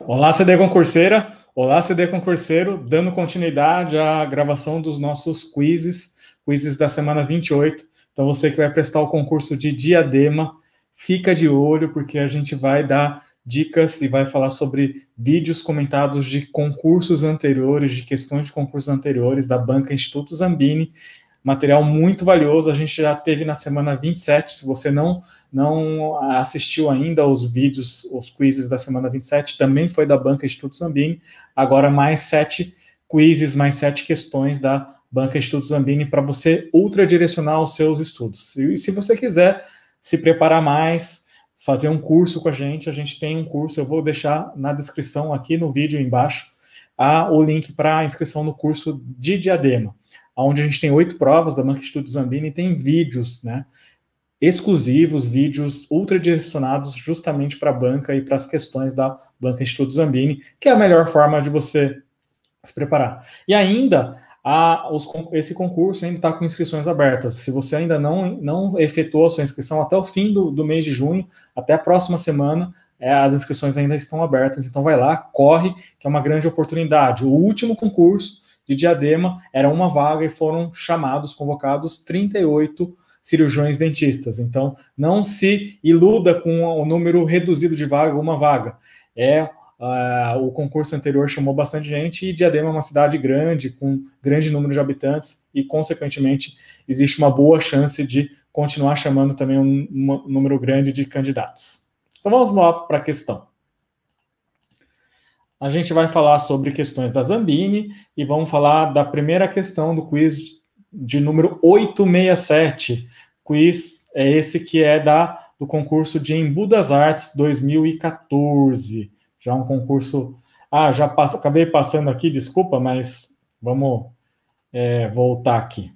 Olá, CD Concurseira! Olá, CD Concurseiro, dando continuidade à gravação dos nossos quizzes, quizzes da semana 28. Então, você que vai prestar o concurso de diadema, fica de olho, porque a gente vai dar dicas e vai falar sobre vídeos comentados de concursos anteriores, de questões de concursos anteriores da banca Instituto Zambini, material muito valioso. A gente já teve na semana 27. Se você não, não assistiu ainda os vídeos, os quizzes da semana 27, também foi da Banca Instituto Zambini. Agora, mais sete quizzes, mais sete questões da Banca Instituto Zambini para você ultradirecionar os seus estudos. E se você quiser se preparar mais, fazer um curso com a gente, a gente tem um curso, eu vou deixar na descrição aqui no vídeo embaixo a, o link para inscrição no curso de Diadema, onde a gente tem oito provas da Banca Estudos Zambini e tem vídeos, né? exclusivos, vídeos ultra direcionados justamente para a banca e para as questões da Banca Instituto Zambini, que é a melhor forma de você se preparar. E ainda, a, os, esse concurso ainda está com inscrições abertas. Se você ainda não, não efetuou a sua inscrição até o fim do, do mês de junho, até a próxima semana, é, as inscrições ainda estão abertas, então vai lá, corre, que é uma grande oportunidade. O último concurso de Diadema era uma vaga e foram chamados, convocados 38 cirurgiões dentistas. Então, não se iluda com o número reduzido de vaga, uma vaga. É uh, o concurso anterior chamou bastante gente e Diadema é uma cidade grande com grande número de habitantes e, consequentemente, existe uma boa chance de continuar chamando também um, um número grande de candidatos. Então vamos lá para a questão. A gente vai falar sobre questões da Zambini e vamos falar da primeira questão do quiz de número 867. Quiz é esse que é da do concurso de Embu das Artes 2014. Já é um concurso. Ah, já passo, acabei passando aqui, desculpa, mas vamos é, voltar aqui.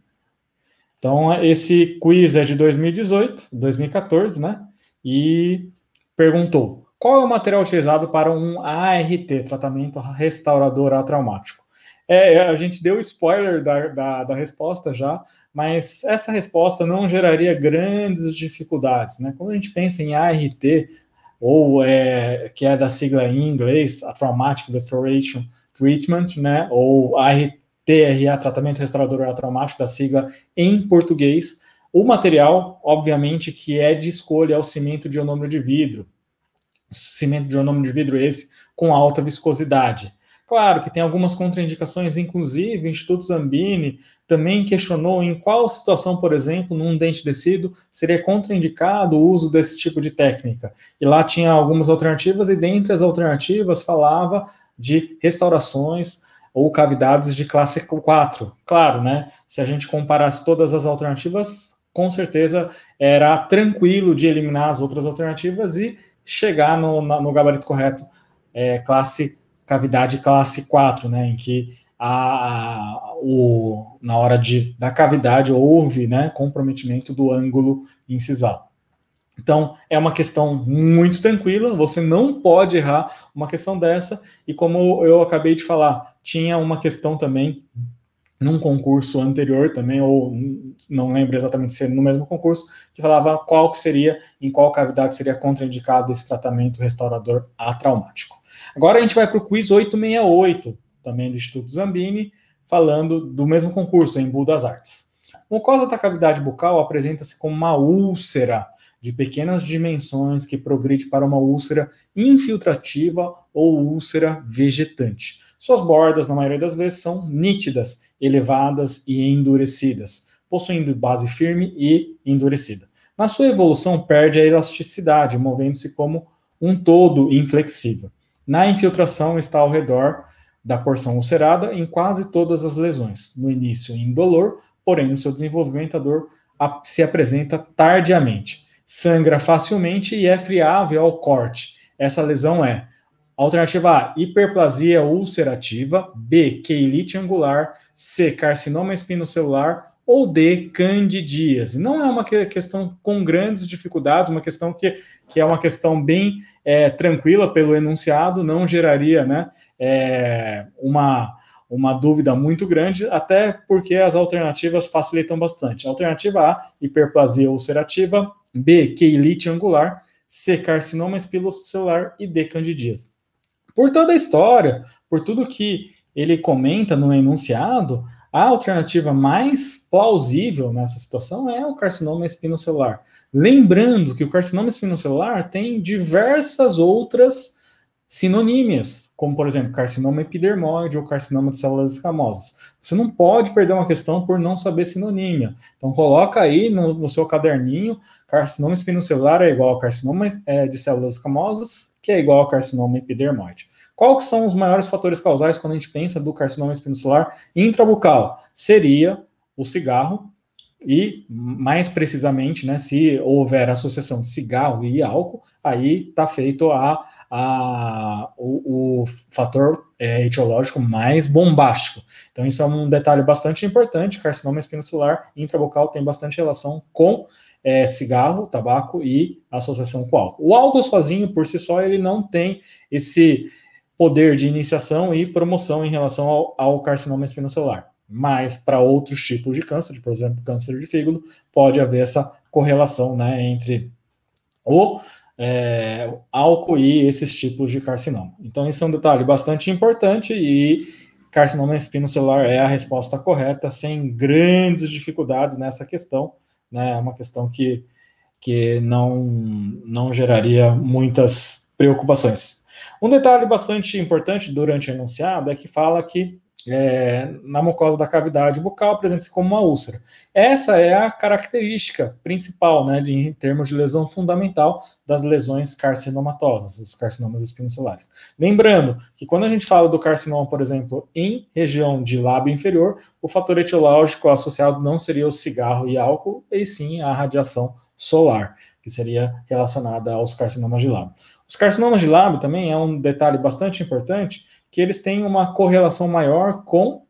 Então, esse quiz é de 2018, 2014, né? E perguntou: qual é o material utilizado para um ART, tratamento restaurador atraumático? É, é, a gente deu spoiler da, da, da, resposta já, mas essa resposta não geraria grandes dificuldades. Né? Quando a gente pensa em ART, ou é, que é da sigla em inglês, a Traumatic Restoration Treatment, né? ou ARTRA, Tratamento Restaurador Traumático, da sigla em português, o material, obviamente, que é de escolha é o cimento de ionômero de vidro. Cimento de ionômero de vidro esse com alta viscosidade. Claro que tem algumas contraindicações, inclusive o Instituto Zambini também questionou em qual situação, por exemplo, num dente descido, seria contraindicado o uso desse tipo de técnica. E lá tinha algumas alternativas, e dentre as alternativas falava de restaurações ou cavidades de classe 4. Claro, né? Se a gente comparasse todas as alternativas, com certeza era tranquilo de eliminar as outras alternativas e chegar no, no gabarito correto, é, classe cavidade classe 4, né, em que a, a, o, na hora de, da cavidade houve né, comprometimento do ângulo incisal. Então, é uma questão muito tranquila, você não pode errar uma questão dessa, e como eu acabei de falar, tinha uma questão também num concurso anterior também, ou não lembro exatamente se é no mesmo concurso, que falava qual que seria, em qual cavidade seria contraindicado esse tratamento restaurador atraumático. Agora a gente vai para o quiz 868, também do Instituto Zambini, falando do mesmo concurso, em Budas das Artes. causa da cavidade bucal apresenta-se como uma úlcera de pequenas dimensões que progride para uma úlcera infiltrativa ou úlcera vegetante suas bordas, na maioria das vezes, são nítidas, elevadas e endurecidas, possuindo base firme e endurecida. Na sua evolução, perde a elasticidade, movendo-se como um todo inflexível. Na infiltração, está ao redor da porção ulcerada em quase todas as lesões. No início, indolor, porém, no seu desenvolvimento, a dor se apresenta tardiamente. Sangra facilmente e é friável ao corte. Essa lesão é Alternativa A, hiperplasia ulcerativa. B, queilite angular. C, carcinoma espinocelular. Ou D, candidíase. Não é uma questão com grandes dificuldades, uma questão que, que é uma questão bem é, tranquila pelo enunciado, não geraria né, é, uma, uma dúvida muito grande, até porque as alternativas facilitam bastante. Alternativa A, hiperplasia ulcerativa. B, queilite angular. C, carcinoma espinocelular. E D, candidíase. Por toda a história, por tudo que ele comenta no enunciado, a alternativa mais plausível nessa situação é o carcinoma espinocelular. Lembrando que o carcinoma espinocelular tem diversas outras sinonímias, como por exemplo, carcinoma epidermoide ou carcinoma de células escamosas. Você não pode perder uma questão por não saber sinonímia. Então coloca aí no, no seu caderninho, carcinoma espinocelular é igual a carcinoma é, de células escamosas, que é igual ao carcinoma epidermoide. Quais são os maiores fatores causais quando a gente pensa do carcinoma espinocelular intrabucal? Seria o cigarro e, mais precisamente, né, se houver associação de cigarro e álcool, aí está feito a, a, o, o fator é, etiológico mais bombástico. Então, isso é um detalhe bastante importante. Carcinoma espinocelular intrabucal tem bastante relação com é, cigarro, tabaco e associação com álcool. O álcool sozinho, por si só, ele não tem esse poder de iniciação e promoção em relação ao, ao carcinoma espinocelular. Mas para outros tipos de câncer, por exemplo, câncer de fígado, pode haver essa correlação né, entre o é, álcool e esses tipos de carcinoma. Então, isso é um detalhe bastante importante e carcinoma espinocelular é a resposta correta, sem grandes dificuldades nessa questão. Né? É uma questão que, que não, não geraria muitas preocupações. Um detalhe bastante importante durante o enunciado é que fala que é, na mucosa da cavidade bucal apresenta-se como uma úlcera. Essa é a característica principal, né, de, em termos de lesão fundamental das lesões carcinomatosas, os carcinomas espinocelulares. Lembrando que quando a gente fala do carcinoma, por exemplo, em região de lábio inferior, o fator etiológico associado não seria o cigarro e álcool, e sim a radiação solar, que seria relacionada aos carcinomas de lábio. Os carcinomas de lábio também é um detalhe bastante importante que eles têm uma correlação maior com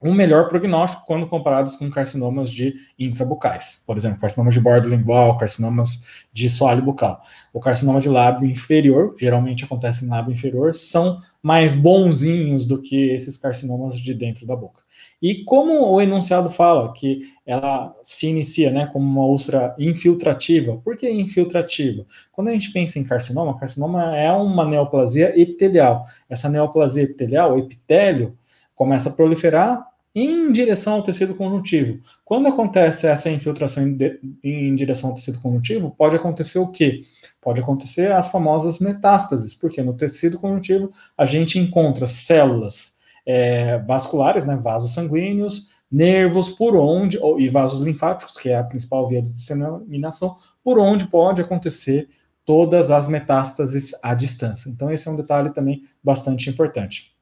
um melhor prognóstico quando comparados com carcinomas de intrabucais, por exemplo, carcinomas de borda lingual, carcinomas de soalho bucal. O carcinoma de lábio inferior, geralmente acontece em lábio inferior, são mais bonzinhos do que esses carcinomas de dentro da boca. E como o enunciado fala que ela se inicia né, como uma úlcera infiltrativa, por que infiltrativa? Quando a gente pensa em carcinoma, carcinoma é uma neoplasia epitelial. Essa neoplasia epitelial, o epitélio, começa a proliferar em direção ao tecido conjuntivo. Quando acontece essa infiltração em, de, em direção ao tecido conjuntivo, pode acontecer o quê? Pode acontecer as famosas metástases, porque no tecido conjuntivo a gente encontra células é, vasculares, né, vasos sanguíneos, nervos, por onde, e vasos linfáticos, que é a principal via de disseminação, por onde pode acontecer todas as metástases à distância. Então, esse é um detalhe também bastante importante.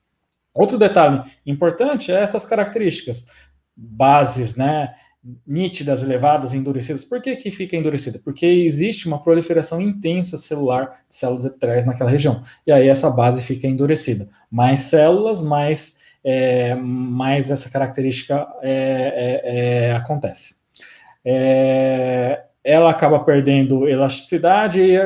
Outro detalhe importante é essas características. Bases, né? Nítidas, elevadas, endurecidas. Por que, que fica endurecida? Porque existe uma proliferação intensa celular de células epitélias naquela região. E aí essa base fica endurecida. Mais células, mais, é, mais essa característica é, é, é acontece. É, ela acaba perdendo elasticidade e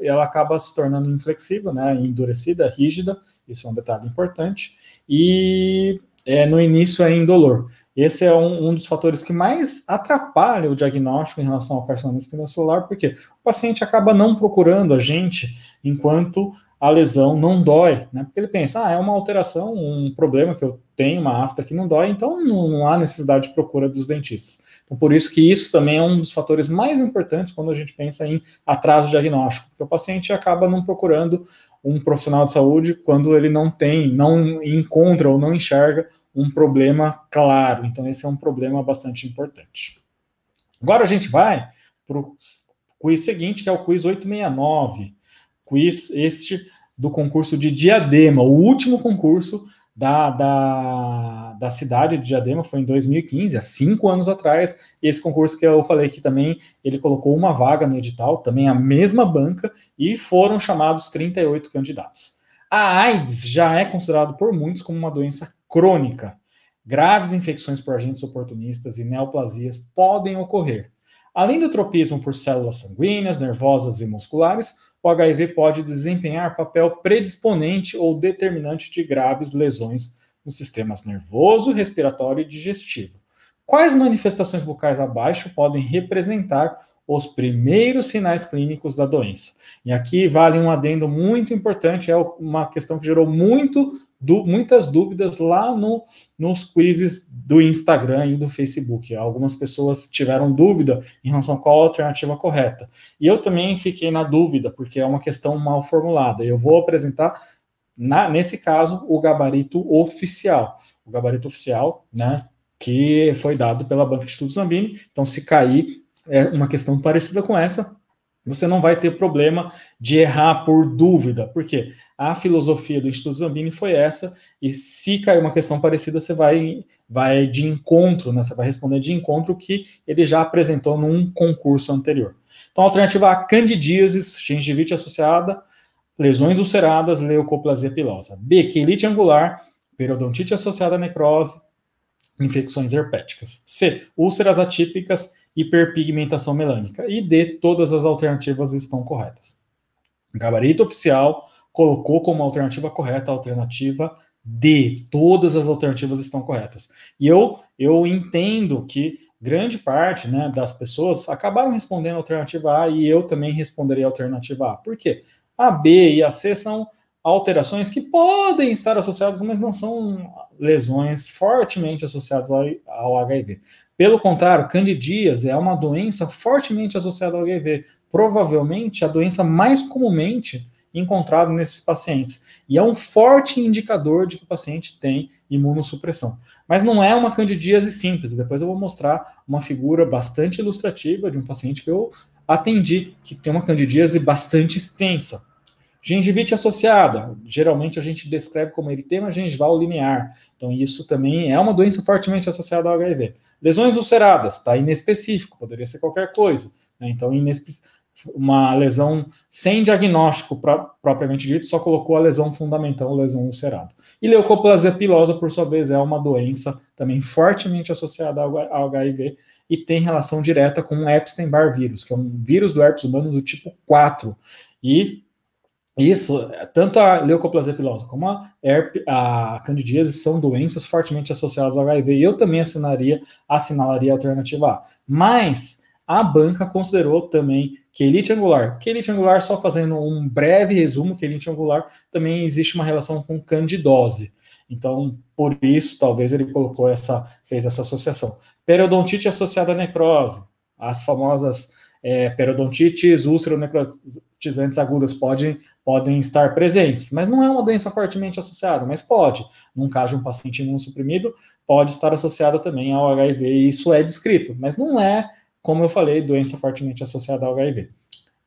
ela acaba se tornando inflexível, né, endurecida, rígida, isso é um detalhe importante, e é, no início é indolor. Esse é um, um, dos fatores que mais atrapalha o diagnóstico em relação ao carcinoma espinocelular, porque o paciente acaba não procurando a gente enquanto a lesão não dói, né? Porque ele pensa, ah, é uma alteração, um problema que eu tenho, uma afta que não dói, então não, não, há necessidade de procura dos dentistas. Então, por isso que isso também é um dos fatores mais importantes quando a gente pensa em atraso diagnóstico, porque o paciente acaba não procurando um profissional de saúde quando ele não tem, não encontra ou não enxerga um problema claro. Então, esse é um problema bastante importante. Agora a gente vai para o quiz seguinte, que é o quiz 869 quiz este do concurso de Diadema, o último concurso da, da, da, cidade de Diadema foi em 2015, há cinco anos atrás. Esse concurso que eu falei que também ele colocou uma vaga no edital, também a mesma banca, e foram chamados 38 candidatos. A AIDS já é considerado por muitos como uma doença crônica. Graves infecções por agentes oportunistas e neoplasias podem ocorrer. Além do tropismo por células sanguíneas, nervosas e musculares, o HIV pode desempenhar papel predisponente ou determinante de graves lesões nos sistemas nervoso, respiratório e digestivo. Quais manifestações bucais abaixo podem representar os primeiros sinais clínicos da doença? E aqui vale um adendo muito importante, é uma questão que gerou muito du muitas dúvidas lá no, nos quizzes do Instagram e do Facebook. Algumas pessoas tiveram dúvida em relação a qual a alternativa correta. E eu também fiquei na dúvida, porque é uma questão mal formulada. Eu vou apresentar, na, nesse caso, o gabarito oficial. O gabarito oficial, né? Que foi dado pela Banca de Estudos Ambini. Então, se cair, é uma questão parecida com essa, você não vai ter problema de errar por dúvida, porque a filosofia do Instituto Zambini foi essa, e se cair uma questão parecida, você vai, vai de encontro, né? Você vai responder de encontro que ele já apresentou num concurso anterior. Então, alternativa A, candidíases, gengivite associada, lesões ulceradas, leucoplasia pilosa. B, quelite angular, periodontite associada à necrose, infecções herpéticas. C, úlceras atípicas, hiperpigmentação melânica. E D, todas as alternativas estão corretas. O gabarito oficial colocou como alternativa correta a alternativa D. Todas as alternativas estão corretas. E eu, eu entendo que grande parte né, das pessoas acabaram respondendo a alternativa A e eu também responderei a alternativa A. Por quê? A B e a C são alterações que podem estar associadas, mas não são lesões fortemente associadas ao, ao HIV. Pelo contrário, candidíase é uma doença fortemente associada ao HIV, provavelmente a doença mais comumente encontrada nesses pacientes. E é um forte indicador de que o paciente tem imunossupressão. Mas não é uma candidíase simples. Depois eu vou mostrar uma figura bastante ilustrativa de um paciente que eu atendi, que tem uma candidíase bastante extensa. Gengivite associada, geralmente a gente descreve como eritema gengival linear. Então, isso também é uma doença fortemente associada ao HIV. Lesões ulceradas, está inespecífico, poderia ser qualquer coisa. Né? Então, uma lesão sem diagnóstico propriamente dito, só colocou a lesão fundamental, a lesão ulcerada. E leucoplasia pilosa, por sua vez, é uma doença também fortemente associada ao HIV e tem relação direta com o Epstein-Barr vírus, que é um vírus do herpes humano do tipo 4. E isso, tanto a leucoplasia pilosa como a, herp, a candidíase são doenças fortemente associadas ao HIV. E eu também assinaria, assinalaria a alternativa A. Mas a banca considerou também quelite angular. Quelite angular, só fazendo um breve resumo, elite angular também existe uma relação com candidose. Então, por isso, talvez ele colocou essa, fez essa associação. Periodontite associada à necrose, as famosas é, periodontites, úlceras necrotizantes agudas podem, podem estar presentes, mas não é uma doença fortemente associada, mas pode. Num caso de um paciente imunossuprimido, pode estar associada também ao HIV, e isso é descrito, mas não é, como eu falei, doença fortemente associada ao HIV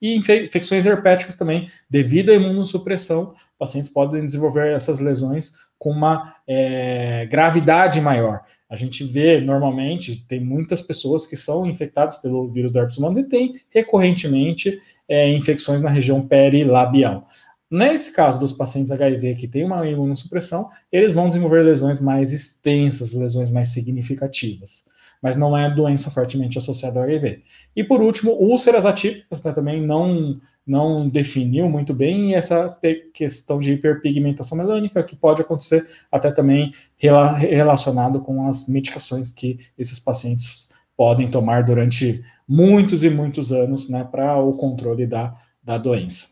e infecções herpéticas também, devido à imunossupressão, pacientes podem desenvolver essas lesões com uma é, gravidade maior. A gente vê normalmente, tem muitas pessoas que são infectadas pelo vírus do herpes humano e tem recorrentemente é, infecções na região perilabial. Nesse caso dos pacientes HIV que têm uma imunossupressão, eles vão desenvolver lesões mais extensas, lesões mais significativas mas não é doença fortemente associada ao HIV. E por último, úlceras atípicas, né, também não não definiu muito bem essa questão de hiperpigmentação melânica que pode acontecer até também rela relacionado com as medicações que esses pacientes podem tomar durante muitos e muitos anos, né, para o controle da, da doença.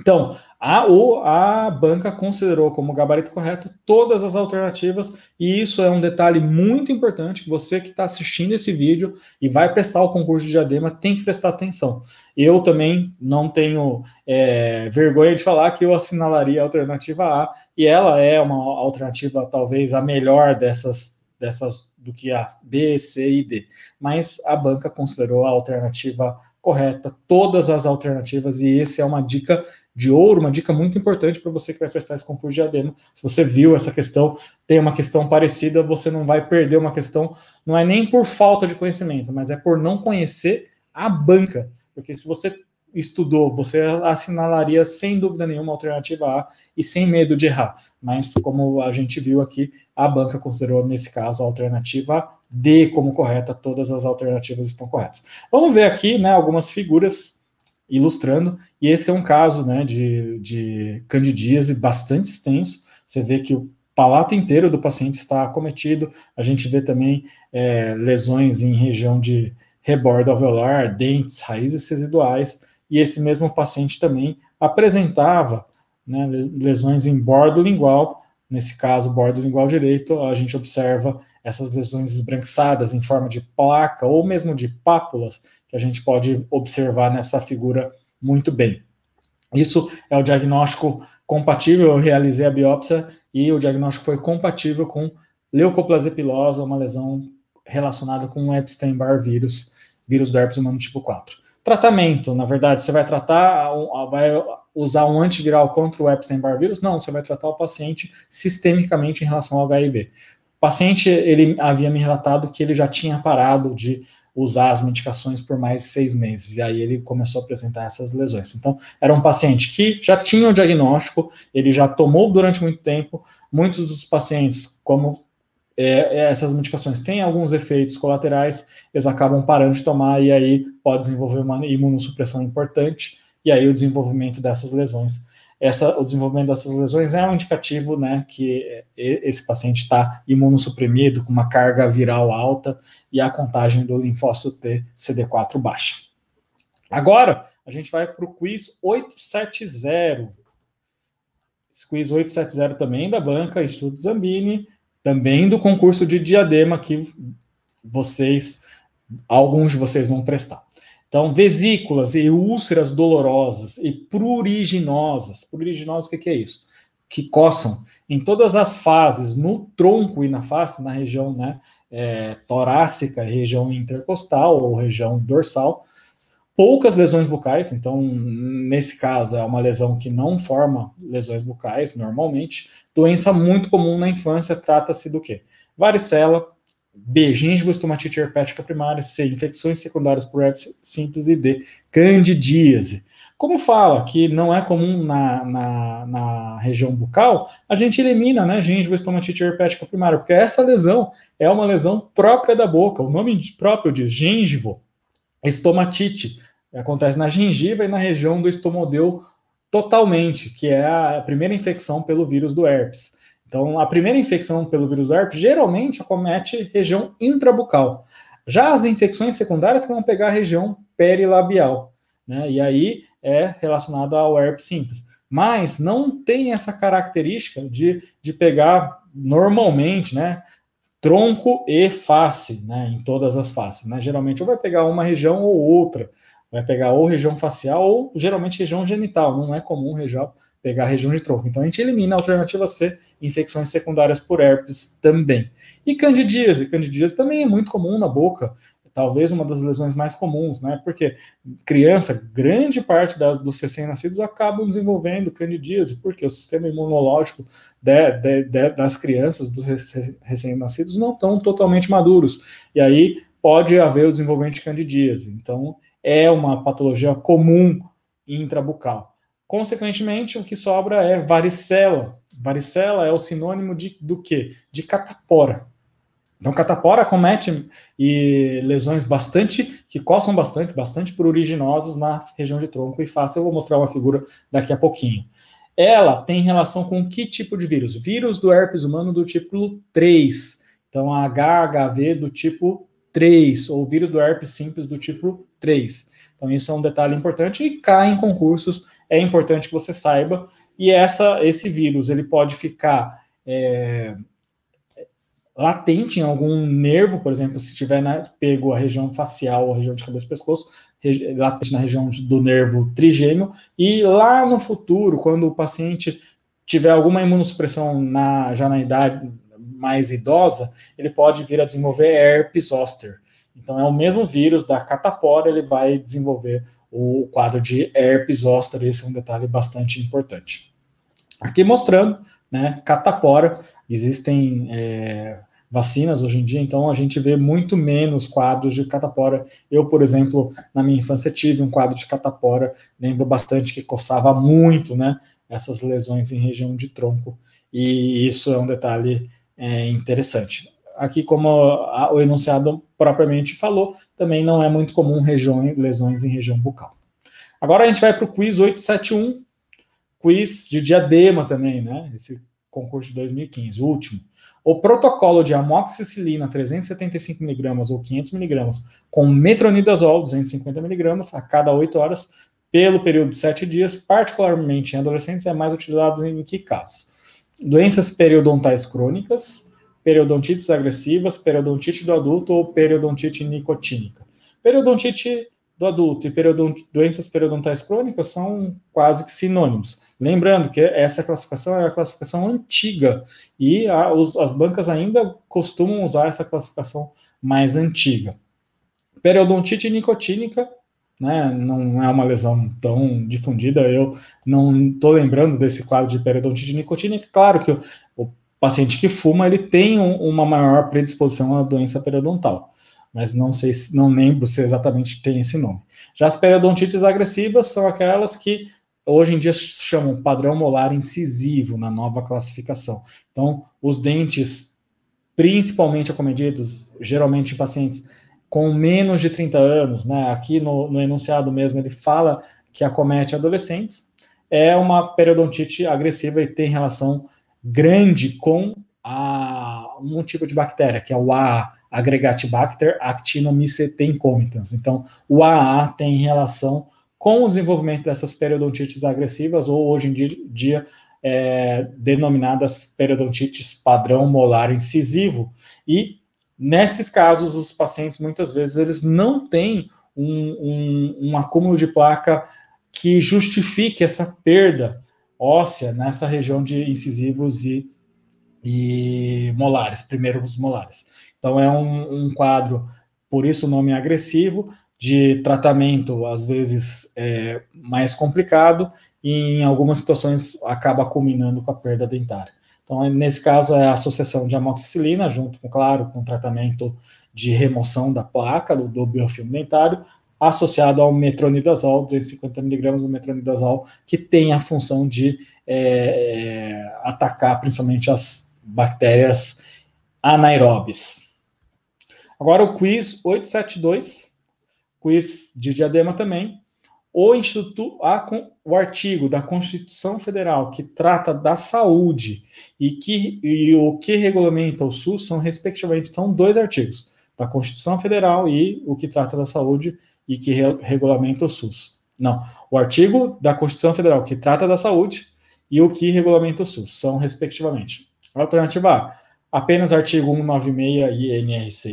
Então, a, o, a banca considerou como gabarito correto todas as alternativas, e isso é um detalhe muito importante que você que está assistindo esse vídeo e vai prestar o concurso de diadema tem que prestar atenção. Eu também não tenho é, vergonha de falar que eu assinalaria a alternativa A, e ela é uma alternativa talvez a melhor dessas, dessas do que a B, C e D, mas a banca considerou a alternativa A correta, todas as alternativas, e esse é uma dica de ouro, uma dica muito importante para você que vai prestar esse concurso de ADEMO. Se você viu essa questão, tem uma questão parecida, você não vai perder uma questão, não é nem por falta de conhecimento, mas é por não conhecer a banca. Porque se você estudou, você assinalaria sem dúvida nenhuma a alternativa A e sem medo de errar. Mas como a gente viu aqui, a banca considerou nesse caso a alternativa D como correta, todas as alternativas estão corretas. Vamos ver aqui né, algumas figuras ilustrando, e esse é um caso né, de, de candidíase bastante extenso. Você vê que o palato inteiro do paciente está acometido, a gente vê também é, lesões em região de rebordo alveolar, dentes, raízes sesiduais, e esse mesmo paciente também apresentava né, lesões em bordo lingual, nesse caso, bordo lingual direito, a gente observa essas lesões esbranquiçadas em forma de placa ou mesmo de pápulas, que a gente pode observar nessa figura muito bem. Isso é o diagnóstico compatível, eu realizei a biópsia e o diagnóstico foi compatível com leucoplasia pilosa, uma lesão relacionada com o Epstein-Barr vírus, vírus do herpes humano tipo 4. Tratamento, na verdade, você vai tratar, vai usar um antiviral contra o Epstein-Barr vírus? Não, você vai tratar o paciente sistemicamente em relação ao HIV. O paciente ele havia me relatado que ele já tinha parado de usar as medicações por mais seis meses. E aí ele começou a apresentar essas lesões. Então, era um paciente que já tinha o diagnóstico, ele já tomou durante muito tempo. Muitos dos pacientes, como é, é essas medicações têm alguns efeitos colaterais, eles acabam parando de tomar e aí pode desenvolver uma imunossupressão importante. E aí o desenvolvimento dessas lesões essa, o desenvolvimento dessas lesões é um indicativo né, que esse paciente está imunossuprimido, com uma carga viral alta e a contagem do linfócito T CD4 baixa. Agora, a gente vai para o quiz 870. Esse quiz 870 também da banca Estudo Zambini, também do concurso de diadema que vocês, alguns de vocês vão prestar. Então, vesículas e úlceras dolorosas e pruriginosas. Pruriginosas, o que é isso? Que coçam em todas as fases, no tronco e na face, na região né, é, torácica, região intercostal ou região dorsal. Poucas lesões bucais, então, nesse caso, é uma lesão que não forma lesões bucais normalmente. Doença muito comum na infância, trata-se do quê? Varicela, B. Gingivostomatite herpética primária. C. Infecções secundárias por herpes simples. E D. Candidíase. Como fala que não é comum na, na, na região bucal, a gente elimina, né, gengivostomatite herpética primária, porque essa lesão é uma lesão própria da boca. O nome próprio diz gengivo, estomatite. Acontece na gengiva e na região do estomodeu totalmente, que é a primeira infecção pelo vírus do herpes. Então, a primeira infecção pelo vírus do herpes geralmente acomete região intrabucal. Já as infecções secundárias que vão pegar a região perilabial, né? E aí é relacionado ao herpes simples. Mas não tem essa característica de, de pegar normalmente, né? Tronco e face, né? Em todas as faces, né? Geralmente ou vai pegar uma região ou outra. Vai pegar ou região facial ou geralmente região genital. Não é comum região, pegar a região de tronco. Então a gente elimina a alternativa C, infecções secundárias por herpes também. E candidíase, candidíase também é muito comum na boca, talvez uma das lesões mais comuns, né? Porque criança, grande parte das, dos recém-nascidos acabam desenvolvendo candidíase, porque o sistema imunológico de, de, de, das crianças, dos recém-nascidos, não estão totalmente maduros. E aí pode haver o desenvolvimento de candidíase. Então, é uma patologia comum intrabucal. Consequentemente, o que sobra é varicela. Varicela é o sinônimo de, do quê? De catapora. Então, catapora comete e lesões bastante, que coçam bastante, bastante pruriginosas na região de tronco e face. Eu vou mostrar uma figura daqui a pouquinho. Ela tem relação com que tipo de vírus? Vírus do herpes humano do tipo 3. Então, a HHV do tipo 3, ou vírus do herpes simples do tipo 3. Então, isso é um detalhe importante e cai em concursos é importante que você saiba. E essa, esse vírus ele pode ficar é, latente em algum nervo, por exemplo, se tiver na, né, pego a região facial ou a região de cabeça e pescoço, regi, latente na região do nervo trigêmeo, e lá no futuro, quando o paciente tiver alguma imunossupressão na, já na idade mais idosa, ele pode vir a desenvolver herpes zoster. Então é o mesmo vírus da catapora, ele vai desenvolver o quadro de herpes zoster, esse é um detalhe bastante importante. Aqui mostrando, né, catapora, existem é, vacinas hoje em dia, então a gente vê muito menos quadros de catapora. Eu, por exemplo, na minha infância tive um quadro de catapora, lembro bastante que coçava muito, né, essas lesões em região de tronco, e isso é um detalhe é, interessante aqui, como a, o enunciado propriamente falou, também não é muito comum regiões, lesões em região bucal. Agora a gente vai para o quiz 871, quiz de diadema também, né? Esse concurso de 2015, o último. O protocolo de amoxicilina 375mg ou 500mg com metronidazol 250mg a cada 8 horas pelo período de 7 dias, particularmente em adolescentes, é mais utilizado em que casos? Doenças periodontais crônicas, periodontites agressivas, periodontite do adulto ou periodontite nicotínica. Periodontite do adulto e periodont... doenças periodontais crônicas são quase que sinônimos. Lembrando que essa classificação é a classificação antiga e a, os, as bancas ainda costumam usar essa classificação mais antiga. Periodontite nicotínica né, não é uma lesão tão difundida. Eu não estou lembrando desse quadro de periodontite nicotínica. Claro que o, o paciente que fuma, ele tem um, uma maior predisposição à doença periodontal. Mas não sei, não lembro se exatamente tem esse nome. Já as periodontites agressivas são aquelas que hoje em dia se chamam padrão molar incisivo na nova classificação. Então, os dentes, principalmente acometidos, geralmente em pacientes com menos de 30 anos, né? Aqui no, no enunciado mesmo ele fala que acomete adolescentes, é uma periodontite agressiva e tem relação grande com a, um tipo de bactéria, que é o AA, Aggregatibacter actinomycetem comitans. Então, o AA tem relação com o desenvolvimento dessas periodontites agressivas, ou hoje em dia é, denominadas periodontites padrão molar incisivo. E nesses casos, os pacientes muitas vezes eles não têm um, um, um acúmulo de placa que justifique essa perda óssea nessa região de incisivos e, e molares, primeiros molares. Então é um, um quadro, por isso o nome é agressivo, de tratamento às vezes é, mais complicado e em algumas situações acaba culminando com a perda dentária. Então, é, nesse caso, é a associação de amoxicilina, junto com, claro, com tratamento de remoção da placa do, do biofilme dentário, associado ao metronidazol, 250mg do metronidazol, que tem a função de é, é, atacar principalmente as bactérias anaeróbias. Agora o quiz 872, quiz de diadema também. O Instituto, a, ah, o artigo da Constituição Federal que trata da saúde e, que, e o que regulamenta o SUS são, respectivamente, são dois artigos, da Constituição Federal e o que trata da saúde e que re regulamenta o SUS. Não, o artigo da Constituição Federal que trata da saúde e o que regulamenta o SUS, são respectivamente. Alternativa A, apenas artigo 196 e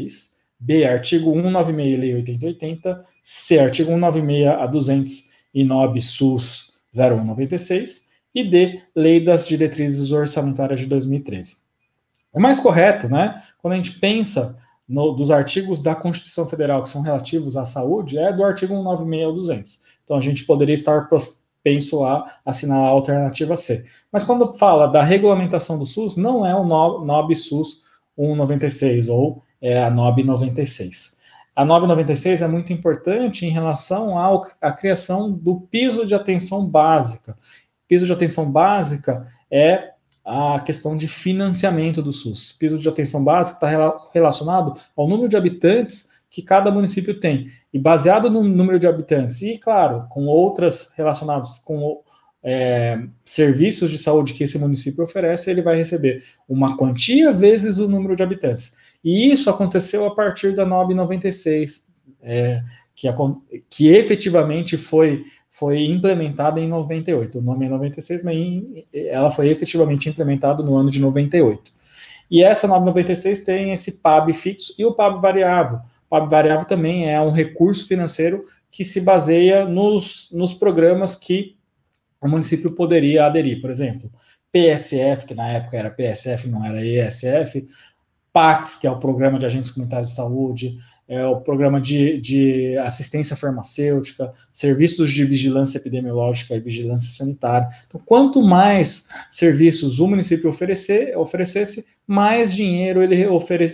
NR6. B, artigo 196 Lei 8080. C, artigo 196 a 200 e NOB SUS 0196. E D, Lei das Diretrizes Orçamentárias de 2013. O mais correto, né, quando a gente pensa no, dos artigos da Constituição Federal que são relativos à saúde é do artigo 196 ao 200. Então a gente poderia estar propenso a assinar a alternativa C. Mas quando fala da regulamentação do SUS, não é o NOB SUS 196 ou é a NOB 96. A NOB 96 é muito importante em relação à criação do piso de atenção básica. Piso de atenção básica é a questão de financiamento do SUS. O piso de atenção básica está relacionado ao número de habitantes que cada município tem. E baseado no número de habitantes, e claro, com outras relacionadas com é, serviços de saúde que esse município oferece, ele vai receber uma quantia vezes o número de habitantes. E isso aconteceu a partir da 996, é, que, que efetivamente foi, foi implementada em 98. O nome é 96, mas ela foi efetivamente implementada no ano de 98. E essa 996 tem esse PAB fixo e o PAB variável. O PAB variável também é um recurso financeiro que se baseia nos, nos programas que o município poderia aderir. Por exemplo, PSF, que na época era PSF, não era ESF, PACS, que é o Programa de Agentes Comunitários de Saúde, é o Programa de, de Assistência Farmacêutica, Serviços de Vigilância Epidemiológica e Vigilância Sanitária. Então, quanto mais serviços o município oferecer, oferecesse, mais dinheiro ele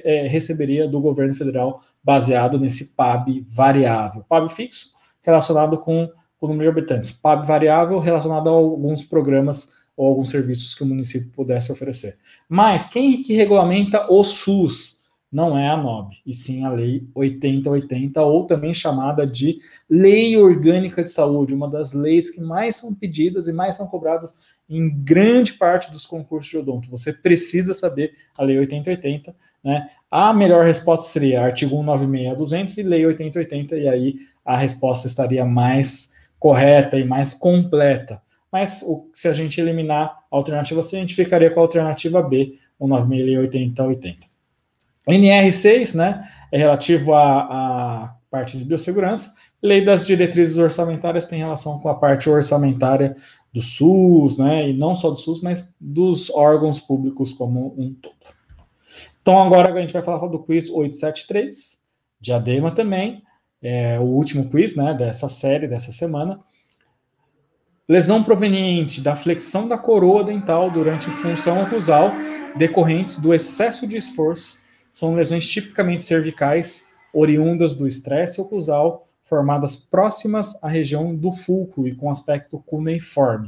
é, receberia do governo federal baseado nesse PAB variável. PAB fixo relacionado com o número de habitantes, PAB variável relacionado a alguns programas ou alguns serviços que o município pudesse oferecer. Mas quem é que regulamenta o SUS? Não é a NOB, e sim a Lei 8080, ou também chamada de Lei Orgânica de Saúde, uma das leis que mais são pedidas e mais são cobradas em grande parte dos concursos de odonto. Você precisa saber a Lei 8080, né? A melhor resposta seria artigo 196 a 200 e Lei 8080, e aí a resposta estaria mais correta e mais completa mas o, se a gente eliminar a alternativa C, a gente ficaria com a alternativa B, o 9080-80. O NR6 né, é relativo à, à parte de biossegurança, lei das diretrizes orçamentárias tem relação com a parte orçamentária do SUS, né, e não só do SUS, mas dos órgãos públicos como um todo. Então agora a gente vai falar do quiz 873, diadema também, é, o último quiz né, dessa série, dessa semana, lesão proveniente da flexão da coroa dental durante função oclusal decorrentes do excesso de esforço são lesões tipicamente cervicais oriundas do estresse oclusal formadas próximas à região do fulcro e com aspecto cuneiforme.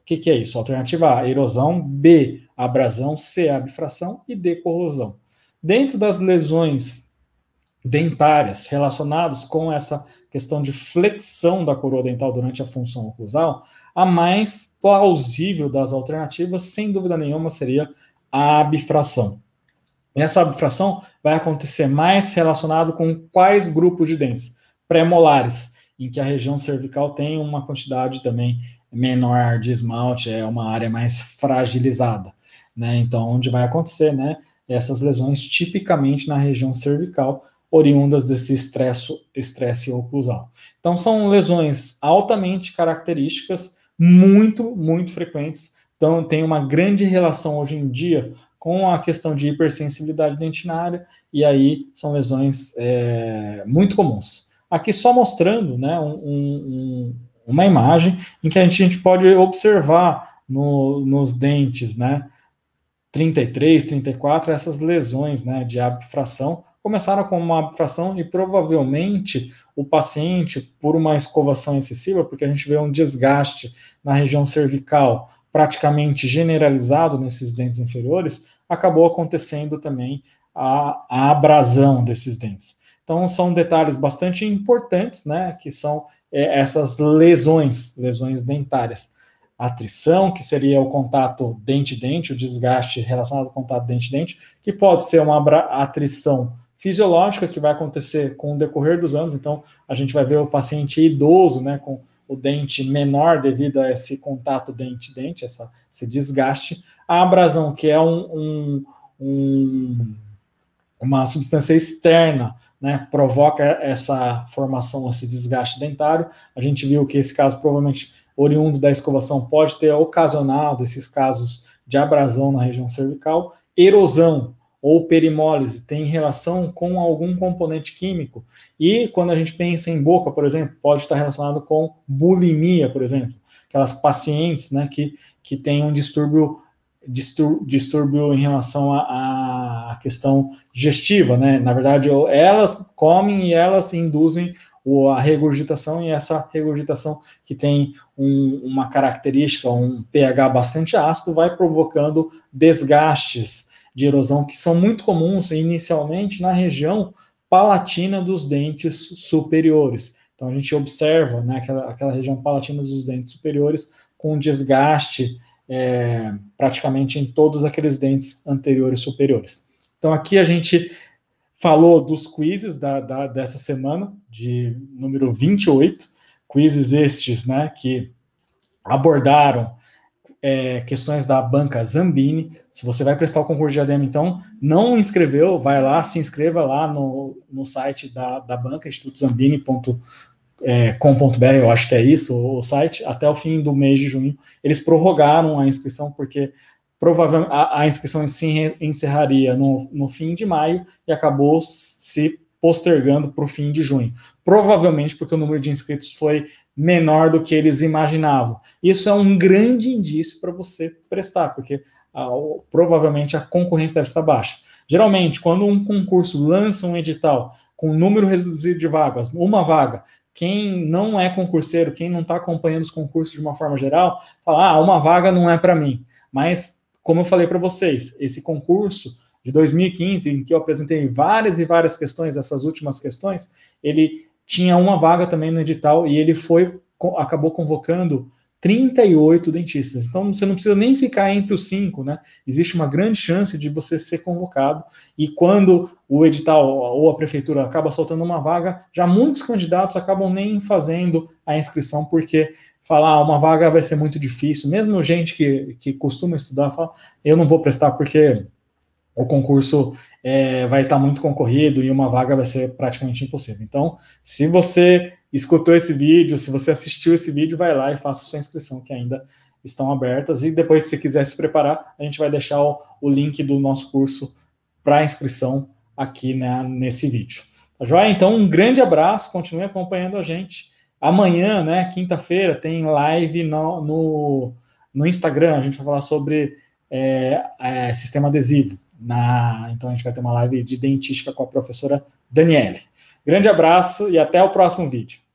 O que, que é isso? Alternativa A, erosão, B, abrasão, C, abfração e D, corrosão. Dentro das lesões dentárias relacionadas com essa questão de flexão da coroa dental durante a função oclusal, a mais plausível das alternativas, sem dúvida nenhuma, seria a bifração. essa bifração vai acontecer mais relacionado com quais grupos de dentes? Premolares, em que a região cervical tem uma quantidade também menor de esmalte, é uma área mais fragilizada, né? Então, onde vai acontecer, né? Essas lesões tipicamente na região cervical, oriundas desse estresse, estresse oclusal. Então, são lesões altamente características, muito, muito frequentes. Então, tem uma grande relação hoje em dia com a questão de hipersensibilidade dentinária, e aí são lesões é, muito comuns. Aqui só mostrando né, um, um, uma imagem em que a gente, a gente pode observar no, nos dentes, né? 33, 34, essas lesões né, de abfração começaram com uma abtração e provavelmente o paciente, por uma escovação excessiva, porque a gente vê um desgaste na região cervical praticamente generalizado nesses dentes inferiores, acabou acontecendo também a, a abrasão desses dentes. Então, são detalhes bastante importantes, né, que são é, essas lesões, lesões dentárias. Atrição, que seria o contato dente-dente, o desgaste relacionado ao contato dente-dente, que pode ser uma atrição fisiológica que vai acontecer com o decorrer dos anos. Então, a gente vai ver o paciente idoso, né, com o dente menor devido a esse contato dente-dente, essa, esse desgaste. A abrasão, que é um, um, um uma substância externa, né, provoca essa formação, esse desgaste dentário. A gente viu que esse caso provavelmente oriundo da escovação pode ter ocasionado esses casos de abrasão na região cervical, erosão, ou perimólise tem relação com algum componente químico. E quando a gente pensa em boca, por exemplo, pode estar relacionado com bulimia, por exemplo. Aquelas pacientes né, que, que têm um distúrbio, distúrbio, distúrbio em relação à questão digestiva. Né? Na verdade, elas comem e elas induzem a regurgitação e essa regurgitação que tem um, uma característica, um pH bastante ácido, vai provocando desgastes de erosão que são muito comuns inicialmente na região palatina dos dentes superiores. Então a gente observa né, aquela, aquela região palatina dos dentes superiores com desgaste é, praticamente em todos aqueles dentes anteriores superiores. Então aqui a gente falou dos quizzes da, da, dessa semana, de número 28, quizzes estes né, que abordaram é, questões da banca Zambini. Se você vai prestar o concurso de ADM, então, não inscreveu, vai lá, se inscreva lá no, no site da, da banca, institutozambini.com.br, é, eu acho que é isso, o site, até o fim do mês de junho. Eles prorrogaram a inscrição, porque provavelmente a, a inscrição se encerraria no, no fim de maio e acabou se postergando para o fim de junho. Provavelmente porque o número de inscritos foi menor do que eles imaginavam. Isso é um grande indício para você prestar, porque ah, provavelmente a concorrência deve estar baixa. Geralmente, quando um concurso lança um edital com número reduzido de vagas, uma vaga, quem não é concurseiro, quem não está acompanhando os concursos de uma forma geral, fala: ah, uma vaga não é para mim. Mas, como eu falei para vocês, esse concurso de 2015, em que eu apresentei várias e várias questões, essas últimas questões, ele tinha uma vaga também no edital e ele foi acabou convocando 38 dentistas. Então você não precisa nem ficar entre os cinco, né? Existe uma grande chance de você ser convocado. E quando o edital ou a prefeitura acaba soltando uma vaga, já muitos candidatos acabam nem fazendo a inscrição, porque falar ah, uma vaga vai ser muito difícil. Mesmo gente que, que costuma estudar fala, eu não vou prestar porque o concurso é, vai estar muito concorrido e uma vaga vai ser praticamente impossível. Então, se você escutou esse vídeo, se você assistiu esse vídeo, vai lá e faça sua inscrição, que ainda estão abertas. E depois, se quiser se preparar, a gente vai deixar o, o link do nosso curso para inscrição aqui né, nesse vídeo. Tá joia? Então, um grande abraço, continue acompanhando a gente. Amanhã, né, quinta-feira, tem live no, no, no, Instagram. A gente vai falar sobre é, é, sistema adesivo. Na... Então a gente vai ter uma live de dentística com a professora Daniele. Grande abraço e até o próximo vídeo.